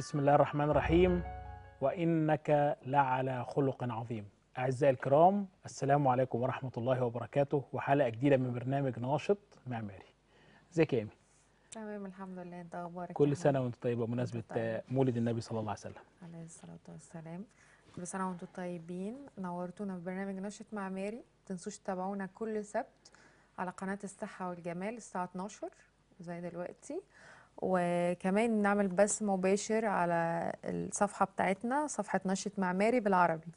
بسم الله الرحمن الرحيم وإنك لعلى خلق عظيم أعزائي الكرام السلام عليكم ورحمة الله وبركاته وحلقة جديدة من برنامج ناشط معماري ازيك يا تمام الحمد لله أنت أخبارك كل إيه؟ سنة وأنت طيبة بمناسبة مولد النبي صلى الله عليه وسلم عليه الصلاة والسلام كل سنة وأنتم طيبين نورتونا في برنامج ناشط معماري ما تنسوش تتابعونا كل سبت على قناة الصحة والجمال الساعة 12 زي دلوقتي وكمان نعمل بث مباشر على الصفحة بتاعتنا صفحة نشط معماري بالعربي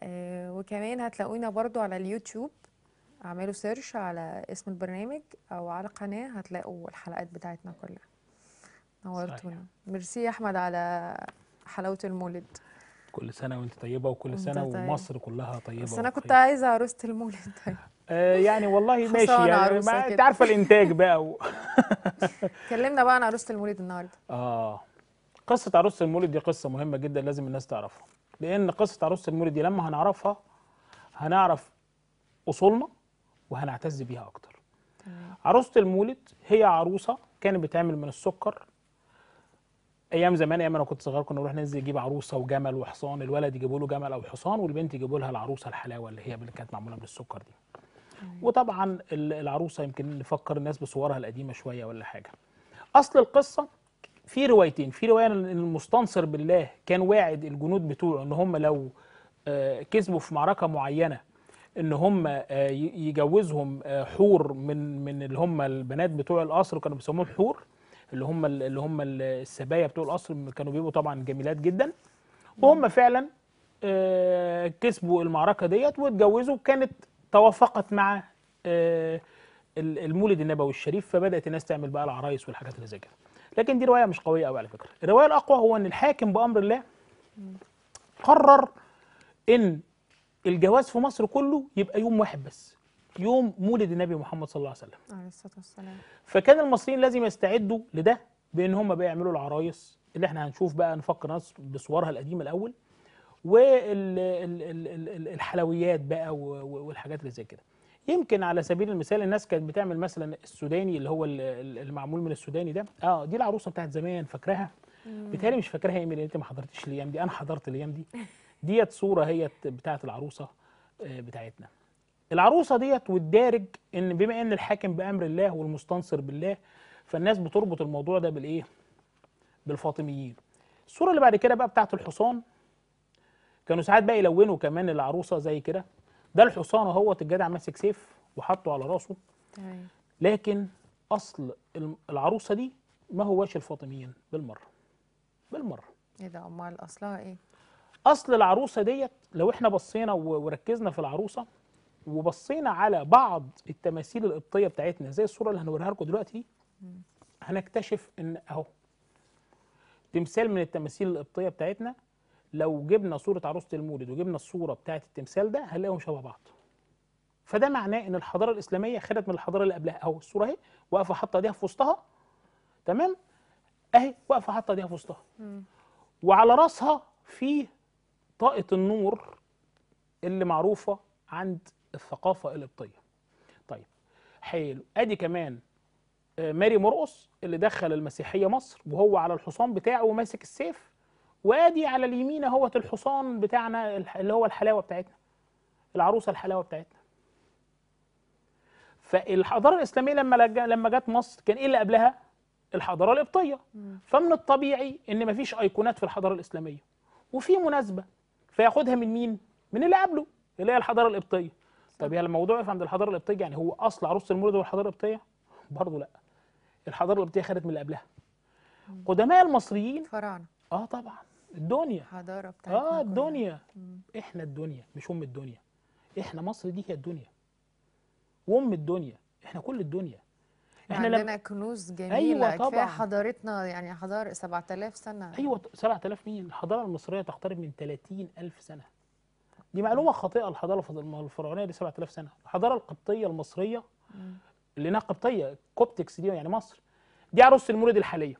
آه، وكمان هتلاقونا برضو على اليوتيوب اعملوا سيرش على اسم البرنامج او على القناة هتلاقوا الحلقات بتاعتنا كلها نورتونا ميرسي يا احمد على حلاوة المولد كل سنة وانت طيبة وكل سنة طيب. ومصر كلها طيبة بس انا كنت عايزة عروسة المولد طيب آه، يعني والله ماشي يعني ما انت عارفه الانتاج بقى و... كلمنا بقى عن عروسه المولد النهارده اه قصه عروسه المولد دي قصه مهمه جدا لازم الناس تعرفها لان قصه عروسه المولد دي لما هنعرفها هنعرف اصولنا وهنعتز بيها اكتر عروسه المولد هي عروسه كانت بتعمل من السكر ايام زمان ايام انا كنت صغير كنا نروح ننزل نجيب عروسه وجمل وحصان الولد يجيبوا له جمل او حصان والبنت يجيبوا لها العروسه الحلاوه اللي هي اللي كانت معموله بالسكر دي أيوة. وطبعا العروسه يمكن نفكر الناس بصورها القديمه شويه ولا حاجه اصل القصه في روايتين في روايه ان المستنصر بالله كان واعد الجنود بتوعه ان هم لو آه، كسبوا في معركه معينه ان هم آه، يجوزهم آه، حور من من اللي هم البنات بتوع القصر كانوا بيسموهم حور اللي هم اللي هم السبايا بتوع القصر كانوا بيبقوا طبعا جميلات جدا وهم فعلا كسبوا المعركه ديت واتجوزوا كانت توافقت مع آه، المولد النبوي الشريف فبدات الناس تعمل بقى العرايس والحاجات اللي زي كده لكن دي روايه مش قويه قوي على فكره الروايه الاقوى هو ان الحاكم بامر الله قرر ان الجواز في مصر كله يبقى يوم واحد بس يوم مولد النبي محمد صلى الله عليه وسلم عليه الصلاه والسلام فكان المصريين لازم يستعدوا لده بان هم بقى يعملوا العرايس اللي احنا هنشوف بقى نفكر ناس بصورها القديمه الاول والحلويات بقى والحاجات اللي زي كده يمكن على سبيل المثال الناس كانت بتعمل مثلا السوداني اللي هو المعمول من السوداني ده اه دي العروسه بتاعت زمان فاكراها بتهيألي مش فاكراها ايميل انت ما حضرتيش الايام دي انا حضرت الايام دي ديت صوره هي بتاعت العروسه آه، بتاعتنا العروسه ديت والدارج ان بما ان الحاكم بامر الله والمستنصر بالله فالناس بتربط الموضوع ده بالايه بالفاطميين الصوره اللي بعد كده بقى بتاعت الحصان كانوا ساعات بقى يلونوا كمان العروسه زي كده ده الحصان اهوت الجدع ماسك سيف وحطه على راسه أيوة. لكن اصل العروسه دي ما هواش الفاطميين بالمره بالمره ايه ده امال اصلها ايه اصل العروسه ديت لو احنا بصينا وركزنا في العروسه وبصينا على بعض التماثيل القبطيه بتاعتنا زي الصوره اللي هنوريها لكم دلوقتي هنكتشف ان اهو تمثال من التماثيل القبطيه بتاعتنا لو جبنا صورة عروسة المولد وجبنا الصورة بتاعة التمثال ده هنلاقيهم شبه بعض فده معناه ان الحضارة الإسلامية خدت من الحضارة اللي قبلها اهو الصورة اهي واقفة حاطة ايديها في وسطها تمام اهي واقفة حاطة ايديها في وسطها وعلى راسها في طاقة النور اللي معروفة عند الثقافة القبطية طيب حلو ادي كمان آه، ماري مرقص اللي دخل المسيحية مصر وهو على الحصان بتاعه وماسك السيف وادي على اليمين اهوت الحصان بتاعنا اللي هو الحلاوه بتاعتنا العروسه الحلاوه بتاعتنا فالحضاره الاسلاميه لما لما جت مصر كان ايه اللي قبلها الحضاره القبطيه فمن الطبيعي ان مفيش ايقونات في الحضاره الاسلاميه وفي مناسبه فياخدها من مين من اللي قبله اللي هي الحضاره القبطيه طب يا الموضوع يقف عند الحضاره القبطيه يعني هو اصل عروسه المولد والحضاره القبطيه برضه لا الحضاره القبطيه خدت من اللي قبلها قدماء المصريين فراعنه اه طبعا الدنيا حضاره بتاعتنا اه الدنيا كلها. احنا الدنيا مش ام الدنيا احنا مصر دي هي الدنيا وام الدنيا احنا كل الدنيا احنا عندنا لم... كنوز جميله أيوة طبعا حضارتنا يعني حضاره 7000 سنه ايوه 7000 مين الحضاره المصريه تقترب من 30000 سنه دي معلومه خاطئه الحضاره الفرعونيه دي 7000 سنه الحضاره القبطيه المصريه اللي هي قبطيه كوبتكس دي يعني مصر دي عروس المولد الحاليه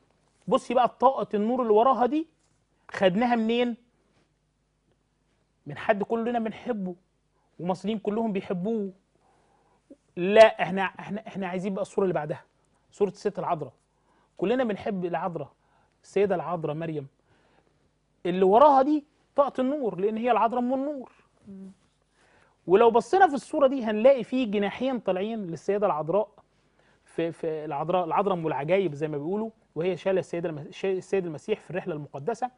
بصي بقى طاقه النور اللي وراها دي خدناها منين من حد كلنا بنحبه ومصريين كلهم بيحبوه لا احنا احنا احنا عايزين بقى الصوره اللي بعدها صوره الست العذراء كلنا بنحب العذراء السيده العذراء مريم اللي وراها دي طاقه النور لان هي العذراء من النور ولو بصينا في الصوره دي هنلاقي فيه جناحين طالعين للسيده العذراء في في العذراء العذراء ام العجايب زي ما بيقولوا وهي شايله السيده السيد المسيح في الرحله المقدسه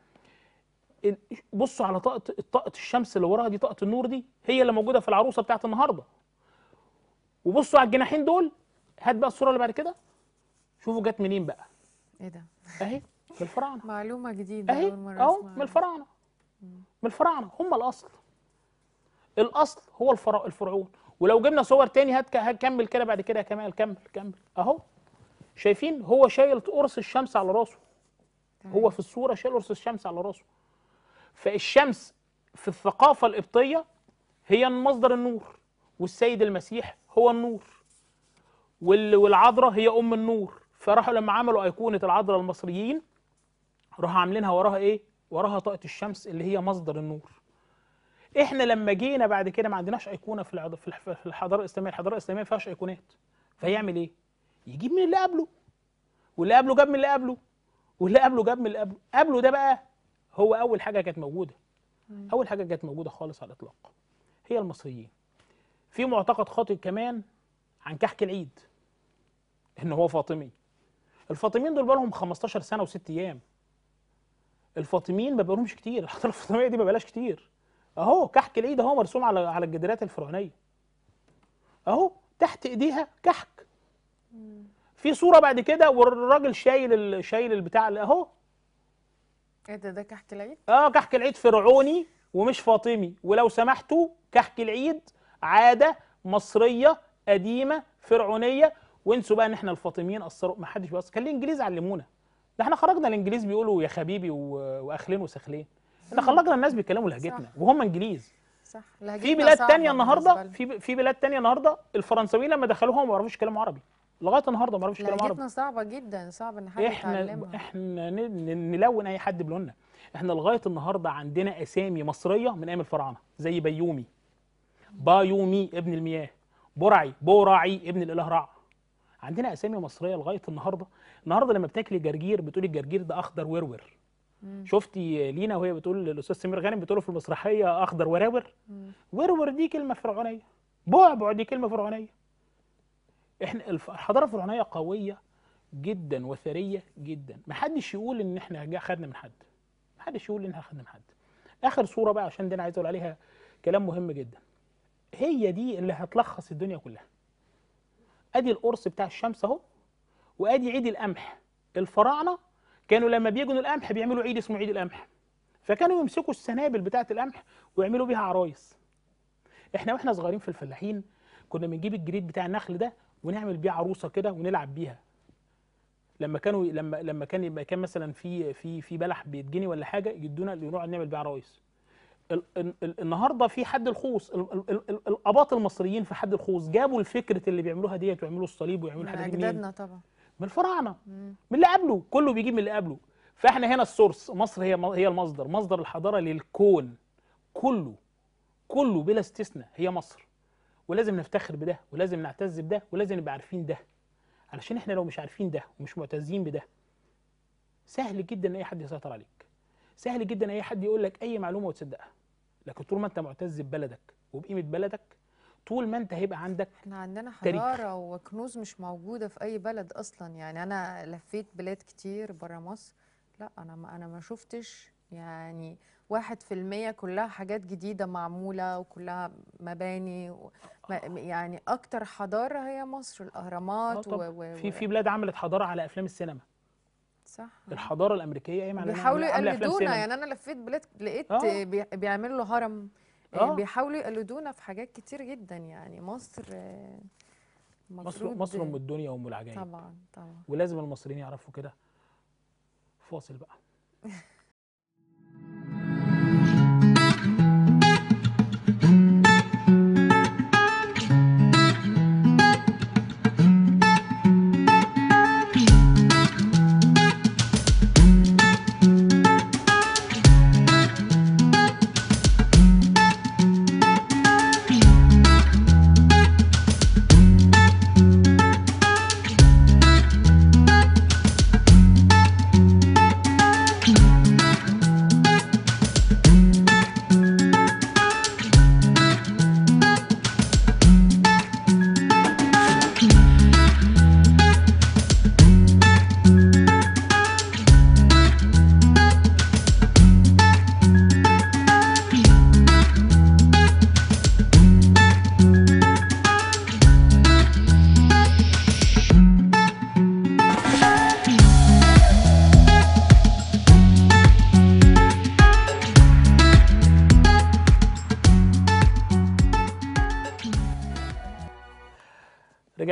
بصوا على طاقه طاقه الشمس اللي وراها دي طاقه النور دي هي اللي موجوده في العروسه بتاعت النهارده وبصوا على الجناحين دول هات بقى الصوره اللي بعد كده شوفوا جت منين بقى ايه ده اهي من الفراعنه معلومه جديده اهي اهو من الفراعنه من الفراعنه هم الاصل الاصل هو الفرع الفرعون ولو جبنا صور تاني هات كمل كده بعد كده يا كمال كمل كمل اهو شايفين هو شايل قرص الشمس على راسه هو في الصوره شايل قرص الشمس على راسه فالشمس في الثقافة القبطية هي مصدر النور والسيد المسيح هو النور والعذراء هي أم النور فراحوا لما عملوا أيقونة العذراء المصريين راحوا عاملينها وراها إيه؟ وراها طاقة الشمس اللي هي مصدر النور احنا لما جينا بعد كده ما عندناش ايقونه في في الحضاره الاسلاميه الحضاره الاسلاميه ما فيهاش ايقونات فيعمل ايه يجيب من اللي قبله واللي قبله جاب من اللي قبله واللي قبله جاب من اللي قبله قبله ده بقى هو اول حاجه كانت موجوده أيوة. اول حاجه كانت موجوده خالص على الاطلاق هي المصريين في معتقد خاطئ كمان عن كحك العيد ان هو فاطمي الفاطميين دول بقالهم 15 سنه وست ايام الفاطميين ما بقالهمش كتير الحضاره الفاطميه دي ما بقالهاش كتير اهو كحك العيد اهو مرسوم على على الجدارات الفرعونيه اهو تحت ايديها كحك في صوره بعد كده والراجل شايل شايل البتاع اهو ايه ده ده كحك العيد؟ اه كحك العيد فرعوني ومش فاطمي ولو سمحتوا كحك العيد عاده مصريه قديمه فرعونيه وانسوا بقى ان احنا الفاطميين اثروا ما حدش بيأثر كان الانجليز علمونا ده احنا خرجنا الانجليز بيقولوا يا خبيبي واخلين وسخلين احنا خرجنا الناس بيتكلموا لهجتنا وهم انجليز صح في بلاد تانية النهارده في في بلاد تانية النهارده الفرنساويين لما دخلوها ما بيعرفوش يتكلموا عربي لغايه النهارده ما اعرفش كلام عربي صعبه جدا صعب ان حد احنا يتعلمها. احنا نلون اي حد بلوننا احنا لغايه النهارده عندنا اسامي مصريه من ايام الفراعنه زي بيومي بايومي ابن المياه برعي بورعي ابن الاله رع عندنا اسامي مصريه لغايه النهارده النهارده لما بتاكلي جرجير بتقولي الجرجير ده اخضر ورور شفتي لينا وهي بتقول الاستاذ سمير غانم بتقول في المسرحيه اخضر وراور ورور دي كلمه فرعونيه بعبع دي كلمه فرعونيه احنا الحضاره الفرعونيه قويه جدا وثريه جدا محدش يقول ان احنا خدنا من حد محدش يقول ان احنا خدنا من حد اخر صوره بقى عشان دي انا عايز اقول عليها كلام مهم جدا هي دي اللي هتلخص الدنيا كلها ادي القرص بتاع الشمس اهو وادي عيد القمح الفراعنه كانوا لما بيجنوا القمح بيعملوا عيد اسمه عيد القمح فكانوا يمسكوا السنابل بتاعه القمح ويعملوا بيها عرايس احنا واحنا صغيرين في الفلاحين كنا بنجيب الجريد بتاع النخل ده ونعمل بيه عروسه كده ونلعب بيها لما كانوا لما لما كان يبقى كان مثلا في في في بلح بيتجني ولا حاجه يدونا نقعد نعمل بيه عرايس النهارده في حد الخوص الاباط المصريين في حد الخوص جابوا الفكره اللي بيعملوها ديت ويعملوا الصليب ويعملوا الحاجات دي اجدادنا طبعا من الفراعنه من اللي قبله كله بيجيب من اللي قبله فاحنا هنا السورس مصر هي هي المصدر مصدر الحضاره للكون كله كله بلا استثناء هي مصر ولازم نفتخر بده ولازم نعتز بده ولازم نبقى عارفين ده علشان احنا لو مش عارفين ده ومش معتزين بده سهل جدا اي حد يسيطر عليك سهل جدا اي حد يقول لك اي معلومه وتصدقها لكن طول ما انت معتز ببلدك وبقيمه بلدك طول ما انت هيبقى عندك احنا عندنا حضاره تاريخ. وكنوز مش موجوده في اي بلد اصلا يعني انا لفيت بلاد كتير بره مصر لا انا ما انا ما شفتش يعني واحد في المية كلها حاجات جديدة معمولة وكلها مباني و... يعني أكتر حضارة هي مصر الأهرامات آه، و... و... في في بلاد عملت حضارة على أفلام السينما صح الحضاره الامريكيه قايمه على بيحاولوا يقلدونا يعني انا لفيت بلاد لقيت آه. بيعملوا له هرم آه،, آه. بيحاولوا يقلدونا في حاجات كتير جدا يعني مصر آه، مصر مصر ام الدنيا وام العجائب طبعا طبعا ولازم المصريين يعرفوا كده فاصل بقى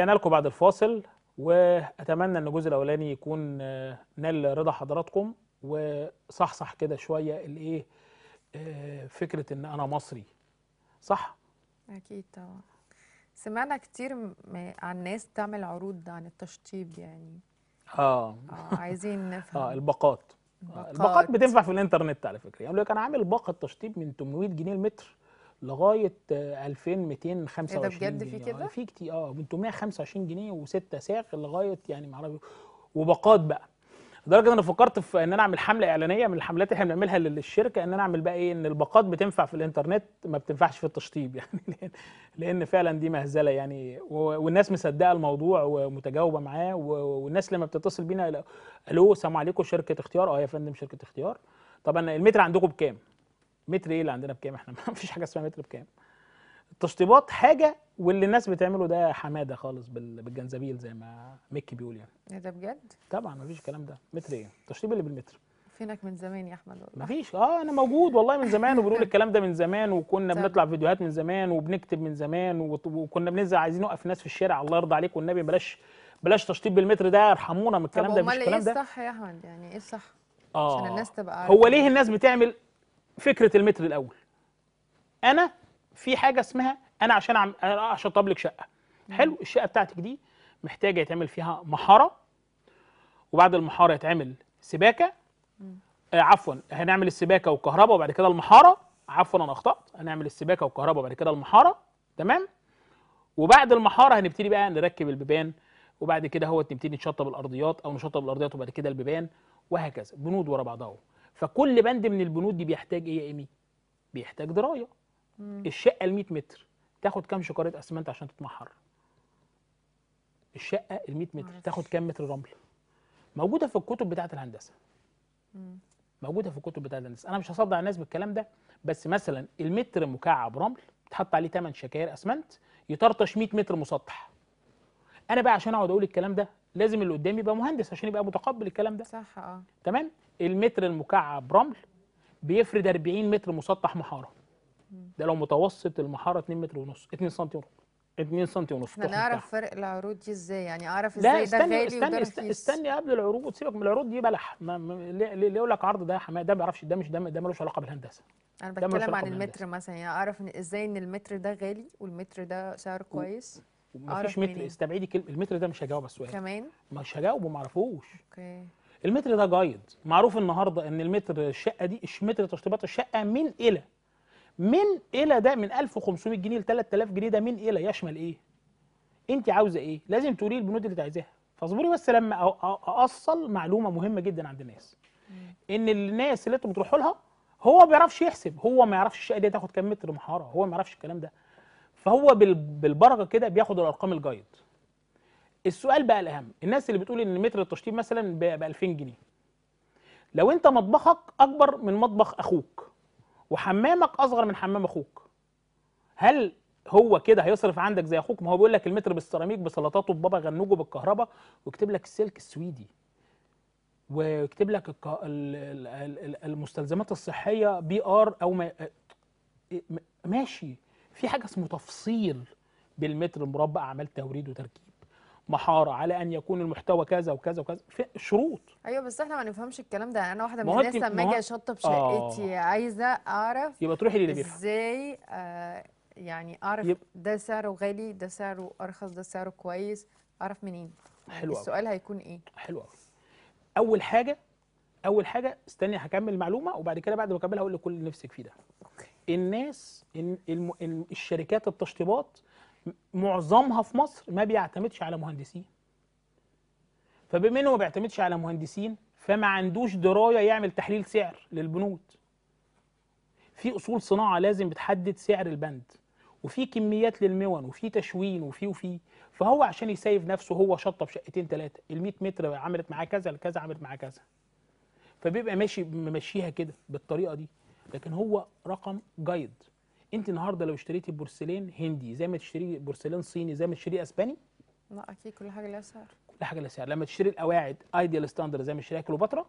رجعنا لكم بعد الفاصل واتمنى ان الجزء الاولاني يكون آه، نال رضا حضراتكم وصحصح كده شويه الايه آه، فكره ان انا مصري صح اكيد طبعا سمعنا كتير عن ناس تعمل عروض عن التشطيب يعني اه, آه عايزين نفهم آه،, اه الباقات الباقات بتنفع في الانترنت على فكره يقول يعني لك انا عامل باقه تشطيب من 800 جنيه المتر لغايه 2225 آه، إيه ده بجد في آه، كده؟ في كتير اه 325 جنيه وستة ساخ لغايه يعني معرفش وباقات بقى لدرجه ان انا فكرت في ان انا اعمل حمله اعلانيه من الحملات اللي احنا بنعملها للشركه ان انا اعمل بقى ايه ان الباقات بتنفع في الانترنت ما بتنفعش في التشطيب يعني لان, لأن فعلا دي مهزله يعني والناس مصدقه الموضوع ومتجاوبه معاه والناس لما بتتصل بينا الو السلام عليكم شركه اختيار اه يا فندم شركه اختيار طب انا المتر عندكم بكام؟ متر ايه اللي عندنا بكام احنا ما فيش حاجه اسمها متر بكام التشطيبات حاجه واللي الناس بتعمله ده حماده خالص بالجنزبيل زي ما ميكي بيقول يعني ايه ده بجد طبعا ما فيش الكلام ده متر ايه التشطيب اللي بالمتر فينك من زمان يا احمد والله مفيش اه انا موجود والله من زمان وبنقول الكلام ده من زمان وكنا بنطلع فيديوهات من زمان وبنكتب من زمان وكنا بننزل عايزين نوقف ناس في الشارع الله يرضى عليك والنبي بلاش بلاش تشطيب بالمتر ده ارحمونا من الكلام ده مش إيه الكلام ده امال ايه الصح يا احمد يعني ايه الصح آه عشان الناس تبقى هو ليه الناس بتعمل فكره المتر الاول انا في حاجه اسمها انا عشان عم... عشان طبلك شقه حلو الشقه بتاعتك دي محتاجه يتعمل فيها محاره وبعد المحاره يتعمل سباكه آه عفوا هنعمل السباكه والكهرباء وبعد كده المحاره عفوا انا اخطات هنعمل السباكه والكهرباء وبعد كده المحاره تمام وبعد المحاره هنبتدي بقى نركب البيبان وبعد كده هو نبتدي نشطب الارضيات او نشطب الارضيات وبعد كده البيبان وهكذا بنود ورا بعضها فكل بند من البنود دي بيحتاج ايه يا ايمي بيحتاج درايه مم. الشقه ال 100 متر تاخد كام شكاره اسمنت عشان تتمحر الشقه ال 100 متر تاخد كام متر رمل موجوده في الكتب بتاعت الهندسه مم. موجوده في الكتب بتاعت الهندسه انا مش هصدع الناس بالكلام ده بس مثلا المتر مكعب رمل تحط عليه 8 شكاير اسمنت يطرطش 100 متر مسطح انا بقى عشان اقعد اقول الكلام ده لازم اللي قدامي يبقى مهندس عشان يبقى متقبل الكلام ده صح اه تمام المتر المكعب رمل بيفرد 40 متر مسطح محاره ده لو متوسط المحاره 2 متر ونص 2 سم ونص 2 سم ونص احنا نعرف فرق العروض دي ازاي يعني اعرف ازاي استني ده غالي استني وده استني, استني قبل العروض سيبك من العروض دي بلح ما ليه يقول لك عرض ده يا ده ما بيعرفش ده مش ده, ده ملوش علاقه بالهندسه انا بتكلم عن المتر مثلا يعني اعرف ازاي ان المتر ده غالي والمتر ده سعره كويس ومفيش متر مني. يعني. استبعدي كلمه المتر ده مش هجاوب السؤال كمان مش هجاوبه ما اعرفوش اوكي المتر ده جايد معروف النهارده ان المتر الشقه دي متر تشطيبات الشقه من الى من الى ده من 1500 جنيه ل 3000 جنيه ده من الى يشمل ايه انت عاوزه ايه لازم تقولي البنود اللي عايزاها فاصبري بس لما اوصل معلومه مهمه جدا عند الناس ان الناس اللي انتوا بتروحوا لها هو ما بيعرفش يحسب هو ما يعرفش الشقه دي تاخد كام متر محاره هو ما يعرفش الكلام ده فهو بالبركه كده بياخد الارقام الجايد السؤال بقى الاهم الناس اللي بتقول ان متر التشطيب مثلا ب 2000 جنيه لو انت مطبخك اكبر من مطبخ اخوك وحمامك اصغر من حمام اخوك هل هو كده هيصرف عندك زي اخوك ما هو بيقول لك المتر بالسيراميك بسلطاته ببابا غنوجه بالكهرباء ويكتب لك السلك السويدي ويكتب لك المستلزمات الصحيه بي ار او ما ماشي في حاجه اسمه تفصيل بالمتر مربع اعمال توريد وتركيب محاره على ان يكون المحتوى كذا وكذا وكذا في شروط ايوه بس احنا ما نفهمش الكلام ده انا واحده من الناس لما اجي اشطب شقتي آه. عايزه اعرف يبقى تروحي للي بيفهم ازاي آه يعني اعرف يب... ده سعره غالي ده سعره ارخص ده سعره كويس اعرف منين حلو السؤال هيكون ايه حلو قوي اول حاجه اول حاجه استني هكمل المعلومه وبعد كده بعد ما اكملها هقول لك كل اللي نفسك فيه ده اوكي الناس الشركات التشطيبات معظمها في مصر ما بيعتمدش على مهندسين فبما انه ما بيعتمدش على مهندسين فما عندوش درايه يعمل تحليل سعر للبنود في اصول صناعه لازم بتحدد سعر البند وفي كميات للمون وفي تشوين وفي وفي فهو عشان يسيف نفسه هو شطب شقتين ثلاثه ال 100 متر عملت معاه كذا الكذا عملت معاه كذا فبيبقى ماشي ممشيها كده بالطريقه دي لكن هو رقم جيد انت النهارده لو اشتريتي بورسلين هندي زي ما تشتري بورسلين صيني زي ما تشتري اسباني لا اكيد كل حاجه لها سعر كل حاجه لها سعر لما تشتري القواعد ايديال ستاندر زي ما تشتريها كليوباترا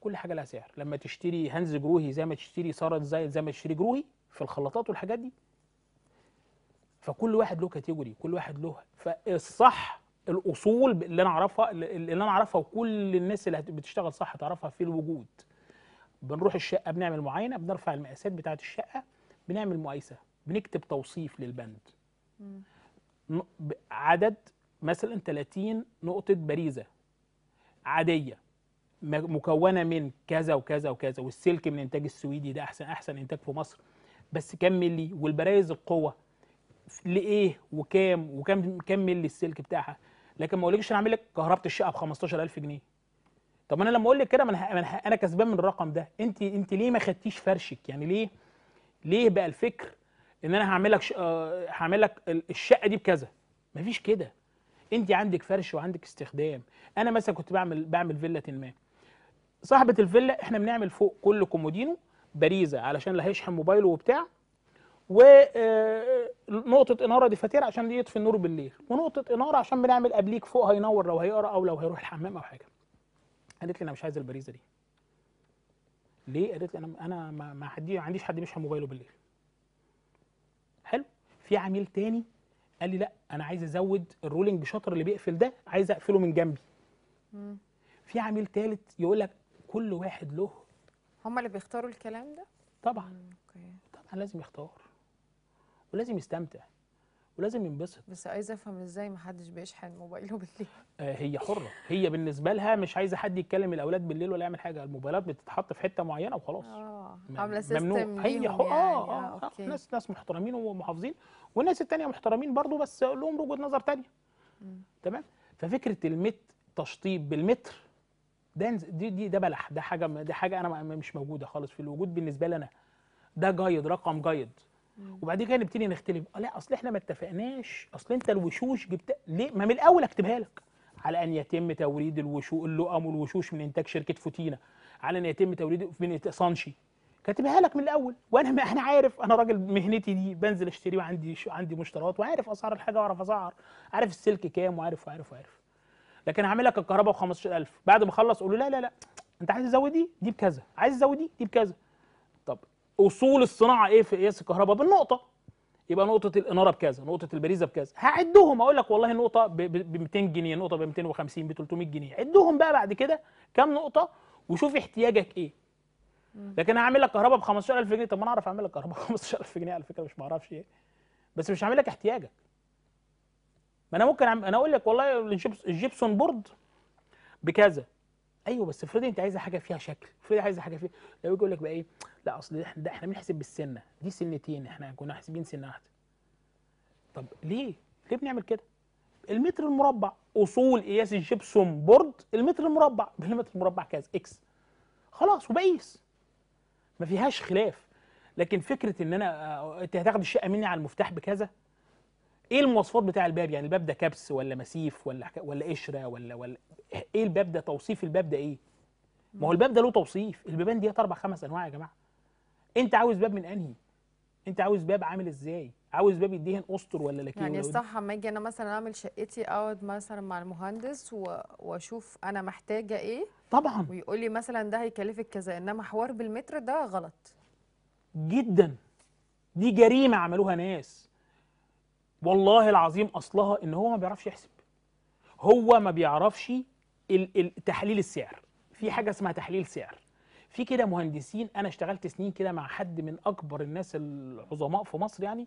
كل حاجه لها سعر لما تشتري هانز جروهي زي ما تشتري ساره زايد زي ما تشتري جروهي في الخلاطات والحاجات دي فكل واحد له كاتيجوري كل واحد له فالصح الاصول اللي انا اعرفها اللي انا اعرفها وكل الناس اللي بتشتغل صح تعرفها في الوجود بنروح الشقه بنعمل معاينه بنرفع المقاسات بتاعه الشقه بنعمل مقايسه بنكتب توصيف للبند عدد مثلا 30 نقطه بريزة عاديه مكونه من كذا وكذا وكذا والسلك من انتاج السويدي ده احسن احسن انتاج في مصر بس كم ملي والبرايز القوه لايه وكام وكام كام ملي السلك بتاعها لكن ما اقولكش انا عامل لك كهربه الشقه ب 15000 جنيه طب انا لما اقول لك كده انا انا كسبان من الرقم ده انت انت ليه ما خدتيش فرشك يعني ليه ليه بقى الفكر ان انا هعمل لك آه، هعمل لك الشقه دي بكذا مفيش كده انت عندك فرش وعندك استخدام انا مثلا كنت بعمل بعمل فيلا ما صاحبه الفيلا احنا بنعمل فوق كل كومودينو باريزه علشان اللي هيشحن موبايله وبتاع ونقطة آه، إنارة دي فاتير عشان يطفي النور بالليل ونقطة إنارة عشان بنعمل أبليك فوق هينور لو هيقرأ أو لو هيروح الحمام أو حاجة قالت لي انا مش عايز البريزه دي ليه قالت لي انا انا ما حد ما عنديش حد مش موبايله بالليل حلو في عميل تاني قال لي لا انا عايز ازود الرولينج شاطر اللي بيقفل ده عايز اقفله من جنبي في عميل تالت يقول لك كل واحد له هم اللي بيختاروا الكلام ده طبعا طبعا لازم يختار ولازم يستمتع ولازم ينبسط بس عايز افهم ازاي ما حدش بيشحن موبايله بالليل آه، هي حره هي بالنسبه لها مش عايزه حد يتكلم الاولاد بالليل ولا يعمل حاجه الموبايلات بتتحط في حته معينه وخلاص اه عامله سيستم هي حره يعني. اه اه, آه, آه، ناس ناس محترمين ومحافظين والناس التانية محترمين برضو بس لهم وجهه نظر تانية تمام ففكره المت تشطيب بالمتر ده دي, دي ده بلح ده حاجه ده حاجه انا مش موجوده خالص في الوجود بالنسبه لي انا ده جيد رقم جيد وبعد كده نبتدي نختلف لا اصل احنا ما اتفقناش اصل انت الوشوش جبت ليه ما من الاول اكتبها لك على ان يتم توريد الوشو اللؤم والوشوش من انتاج شركه فوتينا على ان يتم توريد من سانشي كاتبها لك من الاول وانا ما انا عارف انا راجل مهنتي دي بنزل اشتري وعندي عندي مشتريات وعارف اسعار الحاجه واعرف اسعر عارف السلك كام وعارف وعارف وعارف لكن هعمل لك الكهرباء ب 15000 بعد ما اخلص اقول له لا لا لا انت عايز تزودي دي بكذا عايز تزودي دي بكذا طب اصول الصناعه ايه في قياس الكهرباء بالنقطه يبقى نقطه الاناره بكذا نقطه البريزه بكذا هعدهم اقول لك والله النقطه ب 200 جنيه نقطه ب 250 ب 300 جنيه عدهم بقى بعد كده كام نقطه وشوف احتياجك ايه لكن هعمل لك كهرباء ب 15000 جنيه طب ما انا اعرف اعمل لك كهرباء ب 15000 جنيه على فكره مش ما اعرفش ايه بس مش هعمل لك احتياجك ما انا ممكن انا اقول لك والله الجيبسون بورد بكذا ايوه بس افرضي انت عايزه حاجه فيها شكل افرضي عايزه حاجه فيها لو يقول لك بقى ايه لا اصل احنا ده احنا بنحسب بالسنه دي سنتين احنا كنا حاسبين سنه واحده طب ليه ليه بنعمل كده المتر المربع اصول قياس الجبسوم بورد المتر المربع بالمتر المربع كذا اكس خلاص وبقيس ما فيهاش خلاف لكن فكره ان انا آه، انت هتاخد الشقه مني على المفتاح بكذا ايه المواصفات بتاع الباب يعني الباب ده كبس ولا مسيف ولا حك... ولا قشره ولا ولا ايه الباب ده توصيف الباب ده ايه ما هو الباب ده له توصيف البيبان ديت اربع خمس انواع يا جماعه انت عاوز باب من انهي انت عاوز باب عامل ازاي عاوز باب يدهن اسطر ولا لكن يعني صح اما اجي انا مثلا اعمل شقتي اقعد مثلا مع المهندس و... واشوف انا محتاجه ايه طبعا ويقول لي مثلا ده هيكلفك كذا انما حوار بالمتر ده غلط جدا دي جريمه عملوها ناس والله العظيم اصلها ان هو ما بيعرفش يحسب هو ما بيعرفش تحليل السعر في حاجه اسمها تحليل سعر في كده مهندسين انا اشتغلت سنين كده مع حد من اكبر الناس العظماء في مصر يعني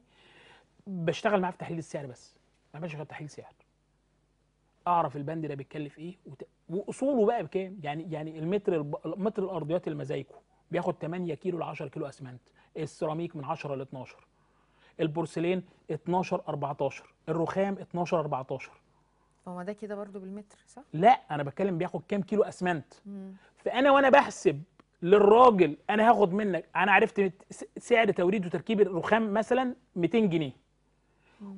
بشتغل معاه في تحليل السعر بس ما بعملش غير تحليل سعر اعرف البند ده بيتكلف ايه وت... واصوله بقى بكام يعني يعني المتر الب... متر الارضيات المزايكو بياخد 8 كيلو ل 10 كيلو اسمنت السيراميك من 10 ل 12 البورسلين 12 14 الرخام 12 14 هو ده كده برضو بالمتر صح؟ لا انا بتكلم بياخد كام كيلو اسمنت مم. فانا وانا بحسب للراجل انا هاخد منك انا عرفت سعر توريد وتركيب الرخام مثلا 200 جنيه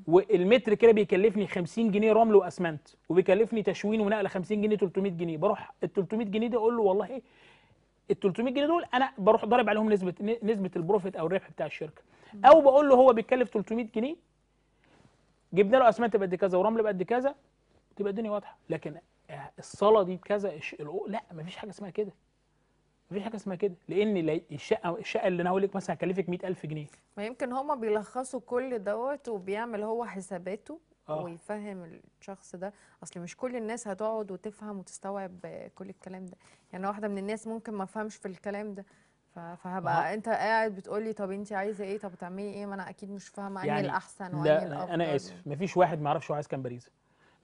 والمتر كده بيكلفني 50 جنيه رمل واسمنت وبيكلفني تشوين ونقله 50 جنيه 300 جنيه بروح ال 300 جنيه دي اقول له والله ايه ال 300 جنيه دول انا بروح ضارب عليهم نسبه نسبه البروفيت او الربح بتاع الشركه او بقول له هو بيتكلف 300 جنيه جبنا له اسمنت بقد كذا ورمل بقد كذا تبقى الدنيا واضحه لكن آه، الصاله دي بكذا لا مفيش حاجه اسمها كده في حاجه اسمها كده لان الشقه الشقه اللي انا هقول لك مثلا هكلفك 100000 جنيه ما يمكن هما بيلخصوا كل دوت وبيعمل هو حساباته آه. ويفهم الشخص ده اصل مش كل الناس هتقعد وتفهم وتستوعب كل الكلام ده يعني واحده من الناس ممكن ما افهمش في الكلام ده فهبقى آه. انت قاعد بتقول لي طب انت عايزه ايه طب تعملي ايه ما انا اكيد مش فاهمه يعني الاحسن وانهي الافضل لا انا اسف مفيش واحد ما يعرفش هو عايز كامبريزه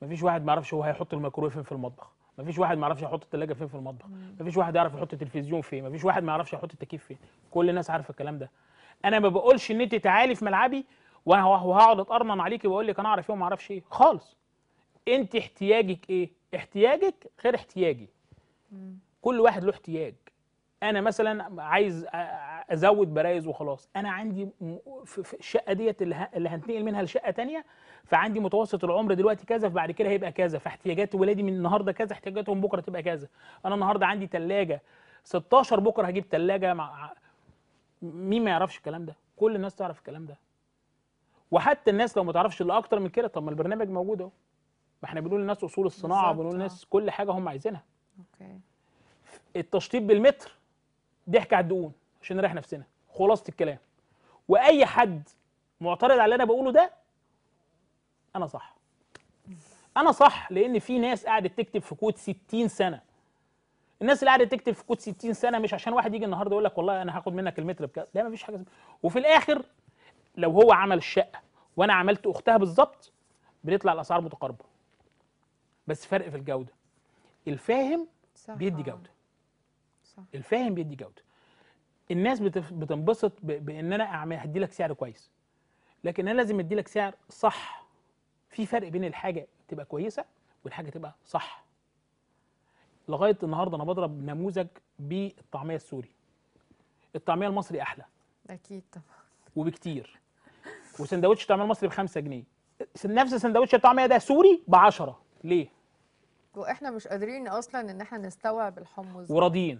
مفيش واحد ما يعرفش هو هيحط الميكرويف في المطبخ ما فيش واحد ما يعرفش يحط الثلاجه فين في المطبخ ما فيش واحد يعرف يحط التلفزيون فين ما فيش واحد ما يعرفش يحط التكييف فين كل الناس عارفه الكلام ده انا ما بقولش ان انت تعالي في ملعبي وهقعد هقعد عليكي واقول لك انا اعرف ايه وما اعرفش ايه خالص انت احتياجك ايه احتياجك غير احتياجي كل واحد له احتياج انا مثلا عايز ازود برايز وخلاص انا عندي في الشقه ديت اللي هنتنقل منها لشقه تانية فعندي متوسط العمر دلوقتي كذا فبعد كده هيبقى كذا فاحتياجات ولادي من النهارده كذا احتياجاتهم بكره تبقى كذا انا النهارده عندي ثلاجه 16 بكره هجيب ثلاجه مع مين ما يعرفش الكلام ده كل الناس تعرف الكلام ده وحتى الناس لو ما تعرفش اللي اكتر من كده طب ما البرنامج موجود اهو ما احنا بنقول للناس اصول الصناعه بنقول للناس كل حاجه هم عايزينها اوكي التشطيب بالمتر ضحك على الدقون عشان نريح نفسنا خلاصه الكلام واي حد معترض على اللي انا بقوله ده انا صح انا صح لان في ناس قعدت تكتب في كود 60 سنه الناس اللي قعدت تكتب في كود 60 سنه مش عشان واحد يجي النهارده يقول لك والله انا هاخد منك المتر بكذا لا مفيش حاجه وفي الاخر لو هو عمل الشقه وانا عملت اختها بالظبط بنطلع الاسعار متقاربه بس فرق في الجوده الفاهم بيدي جوده صح. الفاهم بيدي جوده الناس بتنبسط بان انا اعمل هدي لك سعر كويس لكن انا لازم ادي لك سعر صح في فرق بين الحاجه تبقى كويسه والحاجه تبقى صح لغايه النهارده انا بضرب نموذج بالطعميه السوري الطعميه المصري احلى اكيد طبعا وبكتير وسندوتش الطعميه المصري ب 5 جنيه نفس سندوتش الطعميه ده سوري ب 10 ليه واحنا مش قادرين اصلا ان احنا نستوعب الحمص وراضيين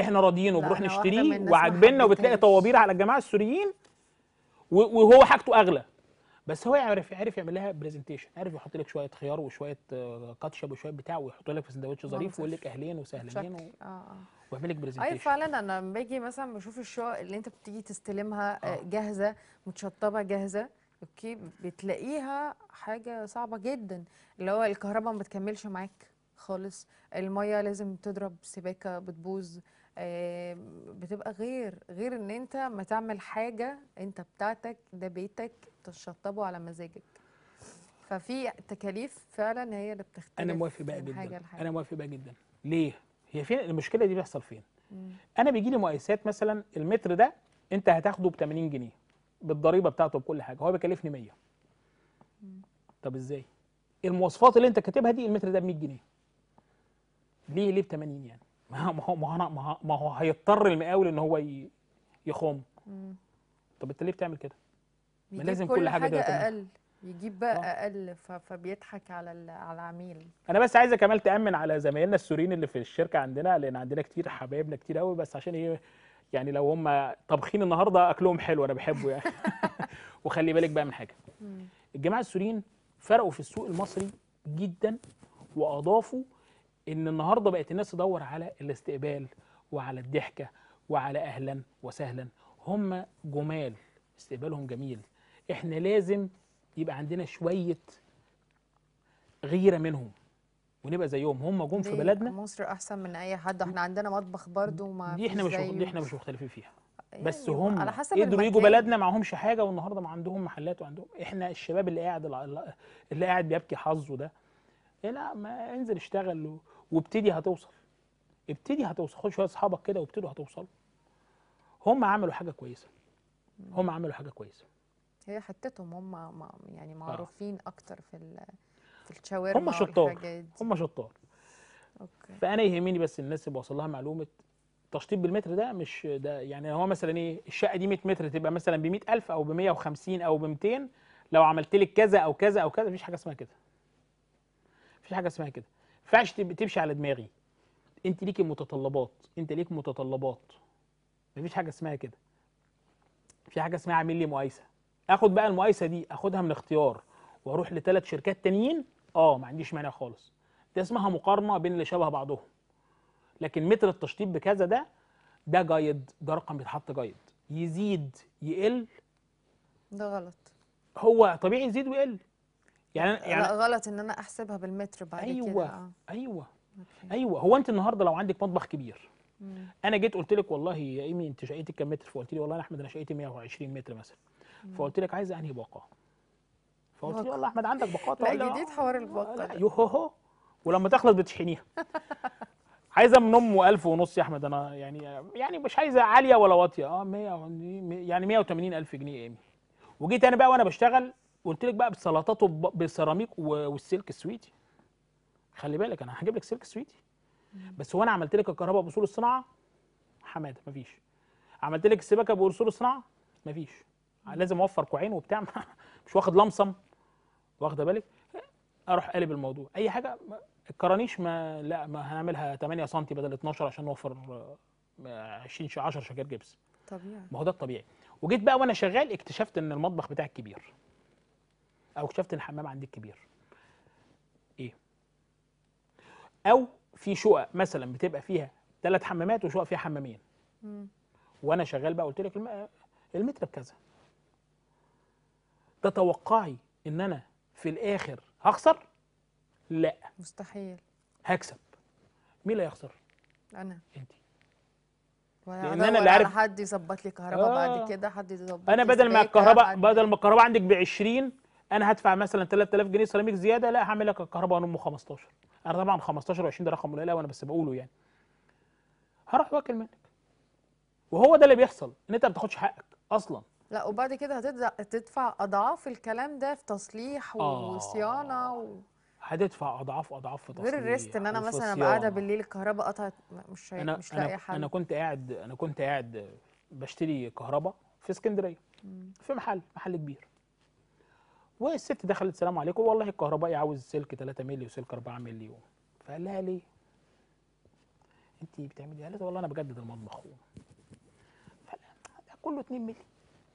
احنا راضيين وبنروح نشتريه وعاجبنا وبتلاقي طوابير على الجماعه السوريين وهو حاجته اغلى بس هو عرف عرف يعمل لها برزنتيشن عرف يحط لك شويه خيار وشويه آه، كاتشب وشويه بتاع ويحط لك في سندوتش ظريف ويقول لك اهلين وسهلين و... آه،, آه. ويعمل لك برزنتيشن طيب، اي فعلا انا لما باجي مثلا بشوف الشقق اللي انت بتيجي تستلمها آه،, آه. جاهزه متشطبه جاهزه اوكي بتلاقيها حاجه صعبه جدا اللي هو الكهرباء ما بتكملش معاك خالص الميه لازم تضرب سباكه بتبوظ بتبقى غير غير ان انت ما تعمل حاجه انت بتاعتك ده بيتك تشطبه على مزاجك ففي تكاليف فعلا هي اللي بتختلف انا موافق بقى جدا انا موافق بقى جدا ليه هي فين المشكله دي بيحصل فين مم. انا بيجي لي مقايسات مثلا المتر ده انت هتاخده ب 80 جنيه بالضريبه بتاعته بكل حاجه هو بيكلفني 100 مم. طب ازاي المواصفات اللي انت كاتبها دي المتر ده ب 100 جنيه ليه ليه ب 80 يعني ما هو ما هو ما هو, ما هو هيضطر المقاول ان هو يخوم طب انت ليه بتعمل كده؟ ما لازم كل, كل حاجه, حاجة اقل يجيب بقى أوه. اقل فبيضحك على على العميل انا بس عايزه كمان تامن على زمايلنا السوريين اللي في الشركه عندنا لان عندنا كتير حبايبنا كتير قوي بس عشان ايه يعني لو هم طبخين النهارده اكلهم حلو انا بحبه يعني وخلي بالك بقى من حاجه الجماعه السوريين فرقوا في السوق المصري جدا واضافوا ان النهارده بقت الناس تدور على الاستقبال وعلى الضحكه وعلى اهلا وسهلا هم جمال استقبالهم جميل احنا لازم يبقى عندنا شويه غيره منهم ونبقى زيهم هم جم في بلدنا مصر احسن من اي حد احنا عندنا مطبخ برضو ما دي احنا مش دي احنا مش مختلفين فيها يعني بس هم على حسب قدروا يجوا بلدنا معهمش حاجه والنهارده ما عندهم محلات وعندهم احنا الشباب اللي قاعد اللي قاعد بيبكي حظه ده إيه لا ما انزل اشتغل وابتدي هتوصل ابتدي هتوصل خد شويه اصحابك كده وابتدوا هتوصلوا هم عملوا حاجه كويسه هم عملوا حاجه كويسه هي حتتهم هم يعني آه. معروفين آه. اكتر في في الشاورما هم شطار هم شطار اوكي فانا يهمني بس الناس اللي واصل لها معلومه تشطيب بالمتر ده مش ده يعني هو مثلا ايه الشقه دي 100 متر تبقى مثلا ب 100000 او ب 150 او ب 200 لو عملت لك كذا او كذا او كذا مفيش حاجه اسمها كده في حاجه اسمها كده ما ينفعش تمشي على دماغي انت ليك متطلبات انت ليك متطلبات مفيش حاجه اسمها كده في حاجه اسمها اعمل لي مقايسه اخد بقى المقايسه دي اخدها من اختيار واروح لثلاث شركات تانيين اه ما عنديش مانع خالص دي اسمها مقارنه بين اللي شبه بعضهم لكن متر التشطيب بكذا ده ده جايد ده رقم بيتحط جايد يزيد يقل ده غلط هو طبيعي يزيد ويقل يعني يعني لا غلط ان انا احسبها بالمتر بعد أيوة كده آه. ايوه كده ايوه ايوه ايوه هو انت النهارده لو عندك مطبخ كبير مم. انا جيت قلت لك والله يا ايمي انت شقيتك كام متر فقلت لي والله يا احمد انا شقيتي 120 متر مثلا فقلت لك عايزه انهي باقه فقلت لي والله احمد عندك باقات لا جديد حوار الباقه يوهو هو ولما تخلص بتشحنيها عايزه من ام 1000 ونص يا احمد انا يعني يعني مش عايزه عاليه ولا واطيه اه 100 يعني 180 الف جنيه ايمي وجيت انا بقى وانا بشتغل قلت لك بقى بسلطات بالسيراميك والسلك السويدي خلي بالك انا هجيب لك سلك سويدي بس هو انا عملت لك الكهرباء باصول الصناعه حماده مفيش عملت لك السباكه باصول الصناعه مفيش لازم اوفر كوعين وبتاع مش واخد لمسم واخده بالك اروح قالب الموضوع اي حاجه الكرانيش ما لا ما هنعملها 8 سم بدل 12 عشان نوفر 20 10 شجر جبس طبيعي ما هو ده الطبيعي وجيت بقى وانا شغال اكتشفت ان المطبخ بتاعك كبير او ان الحمام عندك كبير ايه او في شقق مثلا بتبقى فيها ثلاث حمامات وشقق فيها حمامين مم. وانا شغال بقى قلت لك الم... المتر بكذا تتوقعي ان انا في الاخر هخسر لا مستحيل هكسب مين اللي هيخسر انا انت لان انا اللي عارف حد يظبط لي كهرباء آه. بعد كده حد يظبط انا بدل ما إيه الكهرباء بدل ما الكهرباء عندك ب 20 انا هدفع مثلا 3000 جنيه سيراميك زياده لا هعمل لك الكهرباء نمو 15 انا طبعا 15 و20 ده رقم قليل قوي انا بس بقوله يعني هروح واكل منك وهو ده اللي بيحصل ان انت ما بتاخدش حقك اصلا لا وبعد كده هتدفع اضعاف الكلام ده في تصليح آه. وصيانه آه. و... هتدفع اضعاف اضعاف في تصليح غير الريست ان انا مثلا ابقى قاعده بالليل الكهرباء قطعت مش أنا مش لاقي حل انا كنت قاعد انا كنت قاعد بشتري كهرباء في اسكندريه في محل محل كبير والست دخلت سلام عليكم والله الكهربائي عاوز سلك 3 مللي وسلك 4 مللي فقال لها ليه؟ انت بتعملي إيه؟ قالت والله انا بجدد المطبخ فقال ده كله 2 مللي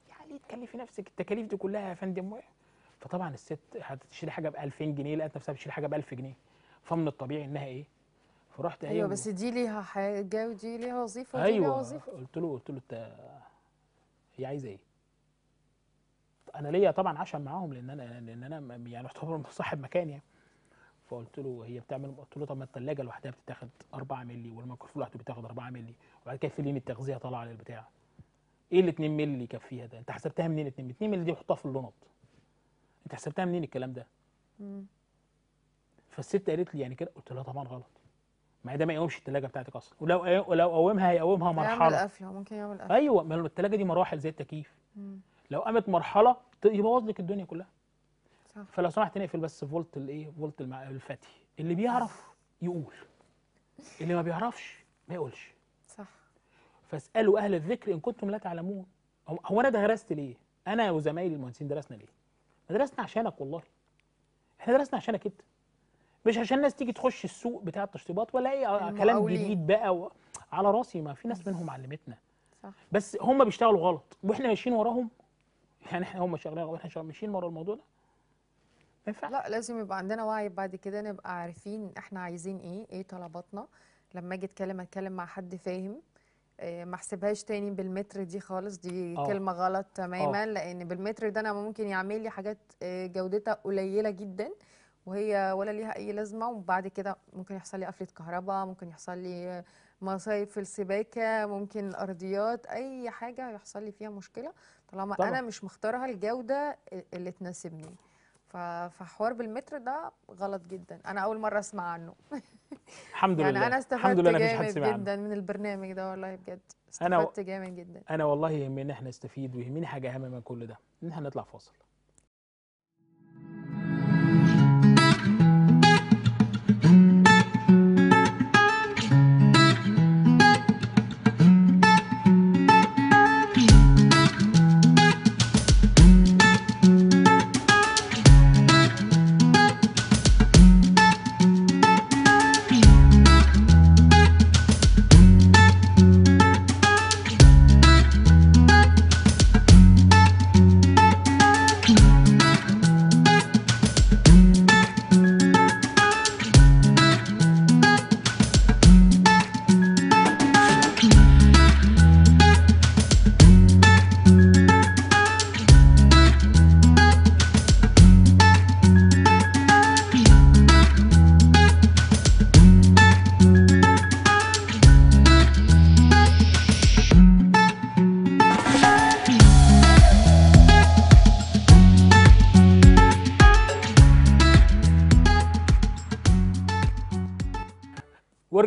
يعني تكلفي نفسك التكاليف دي كلها يا فندم فطبعا الست هتشتري حاجه ب 2000 جنيه لقت نفسها بتشتري حاجه ب 1000 جنيه فمن الطبيعي انها ايه؟ فرحت ايوه بس دي ليها حاجه ودي ليها وظيفه ودي أيوة ليها وظيفه قلت له قلت له انت هي عايزه ايه؟ انا ليا طبعا عشاء معاهم لان انا لان انا يعني اعتبر صاحب مكان يعني فقلت له هي بتعمل قلت له طب ما الثلاجه لوحدها بتتاخد 4 مللي والميكروفون لوحده بتاخد 4 مللي وبعد كده فيلين التغذيه طالعه للبتاع ايه ال 2 مللي يكفيها ده انت حسبتها منين 2 2 مللي دي بحطها في اللونط انت حسبتها منين الكلام ده فالست قالت لي يعني كده قلت لها طبعا غلط ما ده ما يقومش الثلاجه بتاعتك اصلا ولو ولو قومها هيقومها مرحله يعمل قفله ممكن يعمل قفله ايوه ما الثلاجه دي مراحل زي التكييف مم. لو قامت مرحله يبوظ لك الدنيا كلها صح. فلو سمحت نقفل بس فولت الايه فولت الفاتي اللي بيعرف يقول اللي ما بيعرفش ما يقولش صح فاسالوا اهل الذكر ان كنتم لا تعلمون هو انا درست ليه انا وزمايلي المهندسين درسنا ليه درسنا عشانك والله احنا درسنا عشانك انت مش عشان الناس تيجي تخش السوق بتاع التشطيبات ولا اي كلام جديد بقى و... على راسي ما في ناس منهم علمتنا صح. بس هم بيشتغلوا غلط واحنا ماشيين وراهم يعني احنا هم شغالين واحنا ماشيين ورا الموضوع ده ما لا لازم يبقى عندنا وعي بعد كده نبقى عارفين احنا عايزين ايه ايه طلباتنا لما اجي اتكلم اتكلم مع حد فاهم آه، ما احسبهاش تاني بالمتر دي خالص دي أوه. كلمه غلط تماما أوه. لان بالمتر ده انا ممكن يعمل لي حاجات آه، جودتها قليله جدا وهي ولا ليها اي لازمه وبعد كده ممكن يحصل لي قفله كهرباء ممكن يحصل لي مصايب في السباكه ممكن الارضيات اي حاجه يحصل لي فيها مشكله طالما طبعا. انا مش مختارها الجوده اللي تناسبني فحوار بالمتر ده غلط جدا انا اول مره اسمع عنه الحمد لله يعني لله انا استفدت الحمد لله جامد حد جدا عنه. من البرنامج ده والله بجد استفدت أنا جامد جدا انا والله يهمني ان احنا نستفيد ويهمني حاجه اهم من كل ده ان احنا نطلع فاصل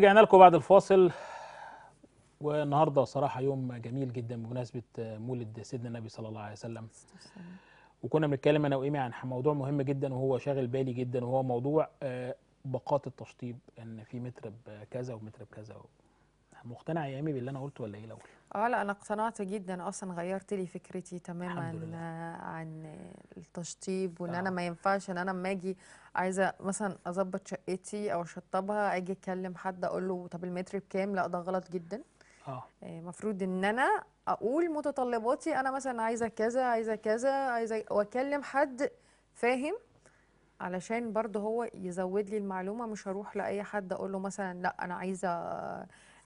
ورجعنا لكم بعد الفاصل والنهارده صراحه يوم جميل جدا بمناسبه مولد سيدنا النبي صلى الله عليه وسلم وكنا بنتكلم انا وايمي عن موضوع مهم جدا وهو شاغل بالي جدا وهو موضوع آه، باقات التشطيب ان في متر بكذا ومتر بكذا مقتنع يا ايمي باللي انا قلته ولا ايه الاول؟ اه لا انا اقتنعت جدا اصلا غيرت لي فكرتي تماما عن التشطيب وان آه. انا ما ينفعش ان انا لما اجي عايزه مثلا اظبط شقتي او اشطبها اجي اكلم حد اقول له طب المتر بكام لا ده غلط جدا آه. اه المفروض ان انا اقول متطلباتي انا مثلا عايزه كذا عايزه كذا عايزه واكلم حد فاهم علشان برضه هو يزود لي المعلومه مش هروح لاي حد اقول له مثلا لا انا عايزه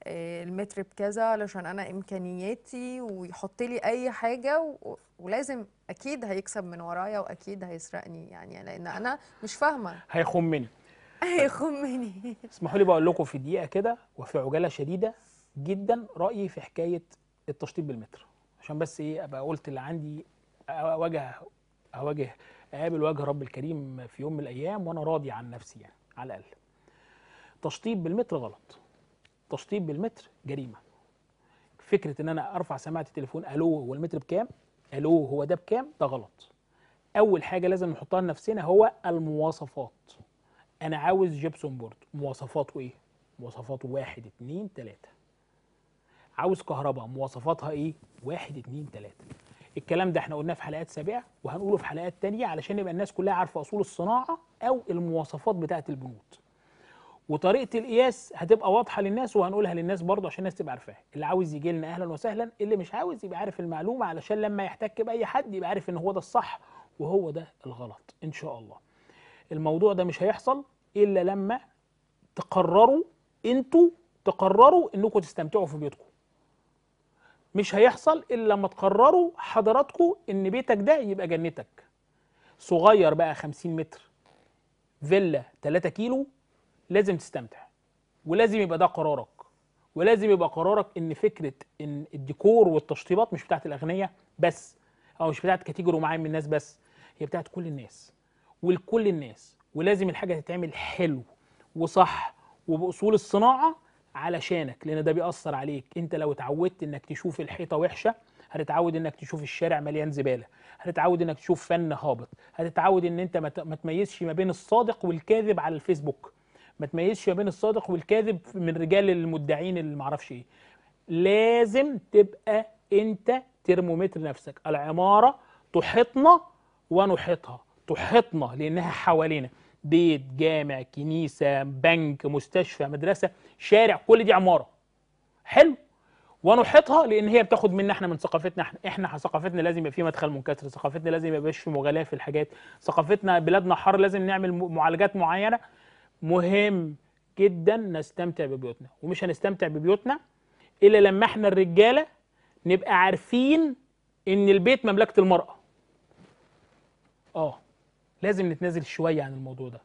المتر بكذا علشان انا امكانياتي ويحط لي اي حاجه و... ولازم اكيد هيكسب من ورايا واكيد هيسرقني يعني لان انا مش فاهمه هيخمني هيخمني اسمحوا لي بقول لكم في دقيقه كده وفي عجاله شديده جدا رايي في حكايه التشطيب بالمتر عشان بس ايه ابقى قلت اللي عندي اواجه اواجه اقابل وجه رب الكريم في يوم من الايام وانا راضي عن نفسي يعني على الاقل تشطيب بالمتر غلط تشطيب بالمتر جريمه فكره ان انا ارفع سماعه التليفون الو هو المتر بكام الو هو ده بكام ده غلط اول حاجه لازم نحطها لنفسنا هو المواصفات انا عاوز جبسون بورد مواصفاته ايه مواصفاته واحد اتنين تلاته عاوز كهرباء مواصفاتها ايه واحد اتنين تلاته الكلام ده احنا قلناه في حلقات سابقه وهنقوله في حلقات تانية علشان يبقى الناس كلها عارفه اصول الصناعه او المواصفات بتاعه البنود وطريقه القياس هتبقى واضحه للناس وهنقولها للناس برضه عشان الناس تبقى عارفاها اللي عاوز يجي لنا اهلا وسهلا اللي مش عاوز يبقى عارف المعلومه علشان لما يحتك باي حد يبقى عارف ان هو ده الصح وهو ده الغلط ان شاء الله الموضوع ده مش هيحصل الا لما تقرروا انتوا تقرروا انكم تستمتعوا في بيوتكم مش هيحصل الا لما تقرروا حضراتكم ان بيتك ده يبقى جنتك صغير بقى 50 متر فيلا 3 كيلو لازم تستمتع ولازم يبقى ده قرارك ولازم يبقى قرارك ان فكره ان الديكور والتشطيبات مش بتاعت الاغنياء بس او مش بتاعت كاتيجوري معين من الناس بس هي بتاعت كل الناس ولكل الناس ولازم الحاجه تتعمل حلو وصح وباصول الصناعه علشانك لان ده بيأثر عليك انت لو اتعودت انك تشوف الحيطه وحشه هتتعود انك تشوف الشارع مليان زباله هتتعود انك تشوف فن هابط هتتعود ان انت ما تميزش ما بين الصادق والكاذب على الفيسبوك ما تميزش ما بين الصادق والكاذب من رجال المدعين اللي معرفش ايه لازم تبقى انت ترمومتر نفسك العمارة تحيطنا ونحيطها تحيطنا لانها حوالينا بيت جامع كنيسة بنك مستشفى مدرسة شارع كل دي عمارة حلو ونحيطها لان هي بتاخد مننا احنا من ثقافتنا احنا احنا ثقافتنا لازم يبقى في مدخل منكسر ثقافتنا لازم يبقى في مغالاه في الحاجات ثقافتنا بلادنا حر لازم نعمل معالجات معينه مهم جدا نستمتع ببيوتنا ومش هنستمتع ببيوتنا الا لما احنا الرجاله نبقى عارفين ان البيت مملكه المراه اه لازم نتنازل شويه عن الموضوع ده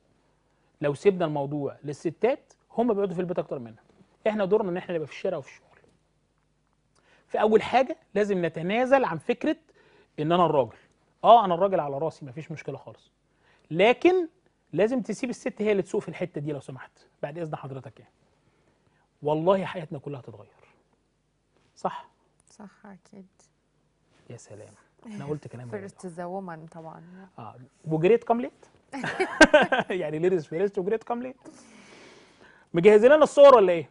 لو سيبنا الموضوع للستات هم بيقعدوا في البيت اكتر منا احنا دورنا ان احنا نبقى في الشارع وفي الشغل فاول حاجه لازم نتنازل عن فكره ان انا الراجل اه انا الراجل على راسي مفيش مشكله خالص لكن لازم تسيب الست هي اللي تسوق في الحته دي لو سمحت بعد اذن حضرتك يعني والله حياتنا كلها هتتغير صح صح اكيد يا سلام انا قلت كلام فيرست ذا وومن طبعا اه وجريت كامليت يعني ليريز فيرست وجريت كامليت مجهزين لنا الصور ولا ايه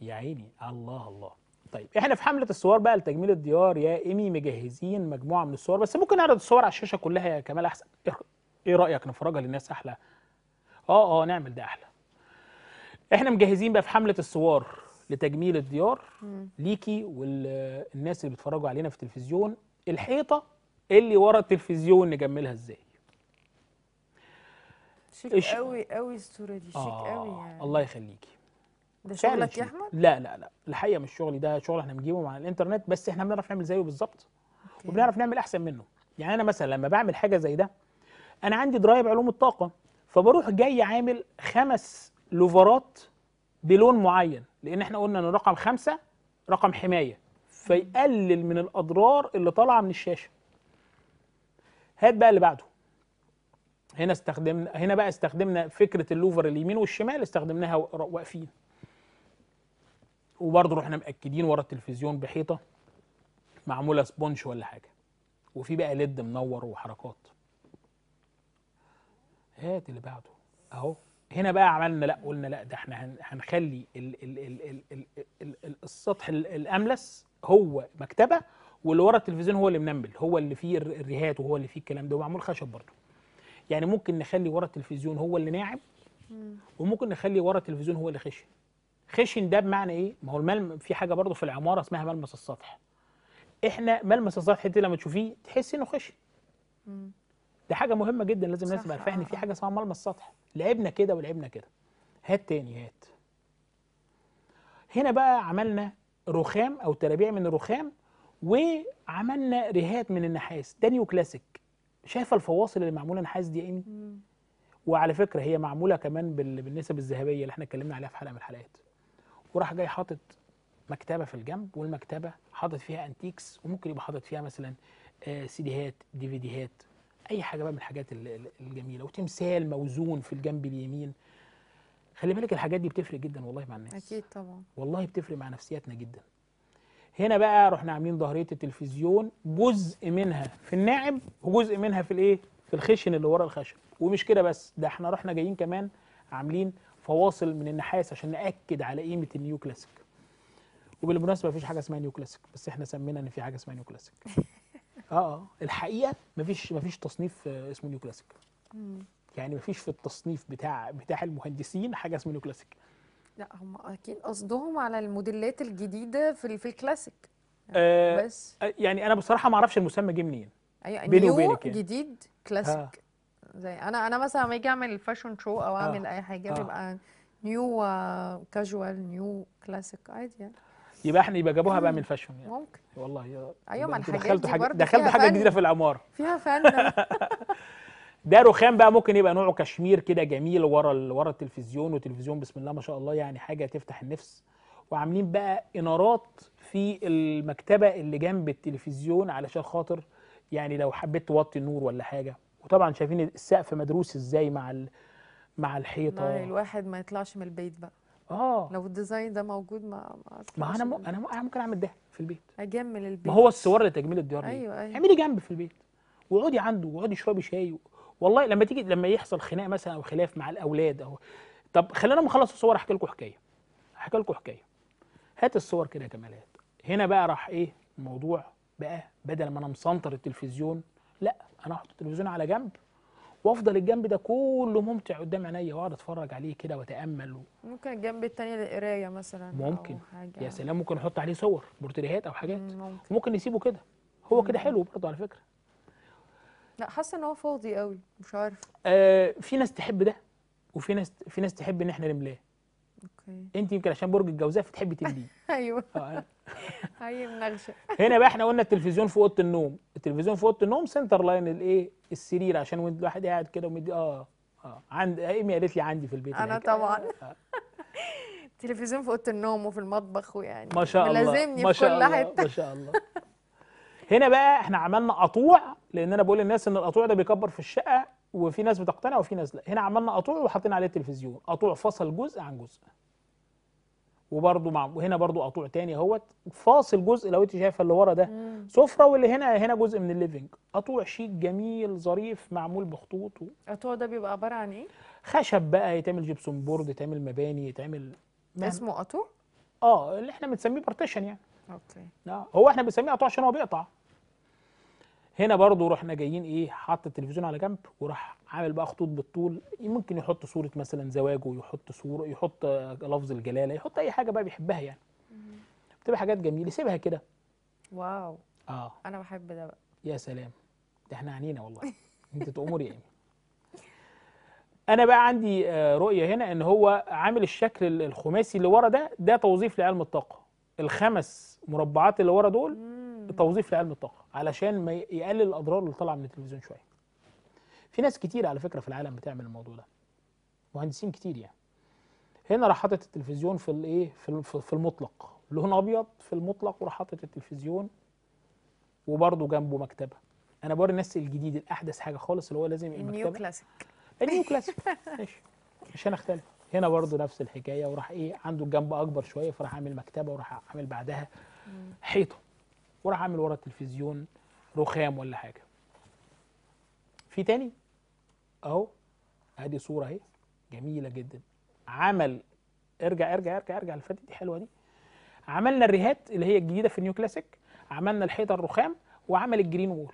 يا عيني الله الله طيب احنا في حمله الصور بقى لتجميل الديار يا ايمي مجهزين مجموعه من الصور بس ممكن نعرض الصور على الشاشه كلها يا كمال احسن إيه, ايه رايك نفرجها للناس احلى اه اه نعمل ده احلى احنا مجهزين بقى في حمله الصور لتجميل الديار ليكي والناس اللي بيتفرجوا علينا في التلفزيون الحيطه اللي ورا التلفزيون نجملها ازاي شيك قوي قوي الصوره دي شيك قوي آه، يعني الله يخليكي ده شغلك يا احمد؟ لا لا لا الحقيقه مش شغلي ده شغل احنا بنجيبه من الانترنت بس احنا بنعرف نعمل زيه بالظبط وبنعرف نعمل احسن منه يعني انا مثلا لما بعمل حاجه زي ده انا عندي درايب علوم الطاقه فبروح جاي عامل خمس لوفرات بلون معين لان احنا قلنا ان رقم خمسة رقم حمايه فيقلل من الاضرار اللي طالعه من الشاشه هات بقى اللي بعده هنا استخدمنا هنا بقى استخدمنا فكره اللوفر اليمين والشمال استخدمناها واقفين وبرضه رحنا مأكدين ورا التلفزيون بحيطة معمولة سبونش ولا حاجة وفي بقى ليد منور وحركات هات اللي بعده اهو هنا بقى عملنا لا قلنا لا ده احنا هنخلي ال ال ال ال ال ال السطح الاملس هو مكتبه واللي ورا التلفزيون هو اللي منمل هو اللي فيه الريهات وهو اللي فيه الكلام ده ومعمول خشب برضه يعني ممكن نخلي ورا التلفزيون هو اللي ناعم وممكن نخلي ورا التلفزيون هو اللي خشن خشن ده بمعنى ايه؟ ما هو الملم في حاجه برضه في العماره اسمها ملمس السطح. احنا ملمس السطح دي لما تشوفيه تحس انه خشن. دي حاجه مهمه جدا لازم الناس تبقى فاهمه ان في آه. حاجه اسمها ملمس سطح. لعبنا كده ولعبنا كده. هات تاني هات. هنا بقى عملنا رخام او ترابيع من الرخام وعملنا رهات من النحاس ده نيو كلاسيك شايفه الفواصل اللي معموله نحاس دي ايه وعلى فكره هي معموله كمان بالنسب الذهبيه اللي احنا اتكلمنا عليها في حلقه من الحلقات وراح جاي حاطط مكتبه في الجنب والمكتبه حاطط فيها انتيكس وممكن يبقى حاطط فيها مثلا آه، سيديهات ديفيديهات اي حاجه بقى من الحاجات الجميله وتمثال موزون في الجنب اليمين خلي بالك الحاجات دي بتفرق جدا والله مع الناس اكيد طبعا والله بتفرق مع نفسياتنا جدا هنا بقى رحنا عاملين ظهريه التلفزيون جزء منها في الناعم وجزء منها في الايه في الخشن اللي ورا الخشب ومش كده بس ده احنا رحنا جايين كمان عاملين فواصل من النحاس عشان ناكد على قيمه النيو كلاسيك وبالمناسبه مفيش حاجه اسمها نيو كلاسيك بس احنا سمينا ان في حاجه اسمها نيو كلاسيك اه اه الحقيقه مفيش مفيش تصنيف آه، اسمه نيو كلاسيك يعني مفيش في التصنيف بتاع بتاع المهندسين حاجه اسمها نيو كلاسيك لا هم اكيد قصدهم على الموديلات الجديده في في الكلاسيك يعني آه بس آه، يعني انا بصراحه ما اعرفش المسمى جه منين ايوه نيو يعني. جديد كلاسيك آه. زي انا انا مثلا لما اجي اعمل فاشن شو او آه، اعمل آه. اي حاجه آه. بيبقى نيو كاجوال نيو كلاسيك عادي يعني يبقى احنا يبقى جابوها بقى من الفاشن يعني ممكن والله يا ايوه ما الحاجات دي حاجة دخلت حاجه جديده في العماره فيها فن ده رخام بقى ممكن يبقى نوعه كشمير كده جميل ورا ورا التلفزيون والتلفزيون بسم الله ما شاء الله يعني حاجه تفتح النفس وعاملين بقى انارات في المكتبه اللي جنب التلفزيون علشان خاطر يعني لو حبيت توطي النور ولا حاجه وطبعا شايفين السقف مدروس ازاي مع ال... مع الحيطه ما الواحد ما يطلعش من البيت بقى اه لو الديزاين ده موجود ما ما انا م... انا م... انا ممكن اعمل ده في البيت اجمل البيت ما هو الصور لتجميل الديار ايوه ايوه اعملي جنب في البيت واقعدي عنده واقعدي اشربي شاي و... والله لما تيجي لما يحصل خناقه مثلا او خلاف مع الاولاد او طب خلينا مخلص الصور احكي لكم حكايه احكي لكم حكايه هات الصور كده يا جمالات هنا بقى راح ايه الموضوع بقى بدل ما انا مسنطر التلفزيون لا انا احط التلفزيون على جنب وافضل الجنب ده كله ممتع قدام عينيا واقعد اتفرج عليه كده واتامل و... ممكن الجنب التاني للقرايه مثلا ممكن أو حاجة. يا سلام ممكن احط عليه صور بورتريهات او حاجات ممكن, ممكن نسيبه كده هو كده حلو برضه على فكره لا حاسه ان هو فاضي قوي مش عارف آه في ناس تحب ده وفي ناس في ناس تحب ان احنا نملاه اوكي انت يمكن عشان برج الجوزاء فتحبي تمديه ايوه هي آه. منغشه هنا بقى احنا قلنا التلفزيون في اوضه النوم التلفزيون في اوضه النوم سنتر لاين الايه السرير عشان الواحد قاعد كده ومدي اه اه عند ايمي قالت لي عندي في البيت انا طبعا آه. تلفزيون في اوضه النوم وفي المطبخ ويعني ما شاء الله ملازمني ما شاء في كل حته ما شاء الله هنا بقى احنا عملنا قطوع لان انا بقول للناس ان القطوع ده بيكبر في الشقه وفي ناس بتقتنع وفي ناس لا هنا عملنا قطوع وحطينا عليه التلفزيون قطوع فصل جزء عن جزء وبرده مع وهنا برده قطوع تاني اهوت فاصل جزء لو انت شايفه اللي ورا ده سفره واللي هنا هنا جزء من الليفنج قطوع شيك جميل ظريف معمول بخطوط القطوع ده بيبقى عباره عن ايه خشب بقى يتعمل جبسون بورد يتعمل مباني يتعمل اسمه قطوع اه اللي احنا بنسميه بارتيشن يعني اوكي آه. هو احنا بنسميه قطوع عشان هو بيقطع هنا برده رحنا جايين ايه حاطط التلفزيون على جنب وراح عامل بقى خطوط بالطول ممكن يحط صوره مثلا زواجه يحط صوره يحط لفظ الجلاله يحط اي حاجه بقى بيحبها يعني بتبقى حاجات جميله سيبها كده واو اه انا بحب ده بقى يا سلام ده احنا عنينا والله انت تأمر يعني انا بقى عندي آه، رؤيه هنا ان هو عامل الشكل الخماسي اللي ورا ده ده توظيف لعلم الطاقه الخمس مربعات اللي ورا دول توظيف لعلم الطاقه علشان ما يقلل الاضرار اللي طالعه من التلفزيون شويه في ناس كتير على فكره في العالم بتعمل الموضوع ده مهندسين كتير يعني هنا راح حاطط التلفزيون في الايه في في المطلق لون ابيض في المطلق وراح حاطط التلفزيون وبرده جنبه مكتبه انا بوري الناس الجديد الاحدث حاجه خالص اللي هو لازم يبقى النيو كلاسيك النيو آه، كلاسيك ماشي مش اختلف هنا برضه نفس الحكايه وراح ايه عنده الجنب اكبر شويه فراح اعمل مكتبه وراح اعمل بعدها حيطه وراح اعمل ورا التلفزيون رخام ولا حاجه في تاني اهو ادي صوره اهي جميله جدا عمل ارجع ارجع ارجع ارجع اللي فاتت دي حلوه دي عملنا الريهات اللي هي الجديده في النيو كلاسيك عملنا الحيطه الرخام وعمل الجرين وول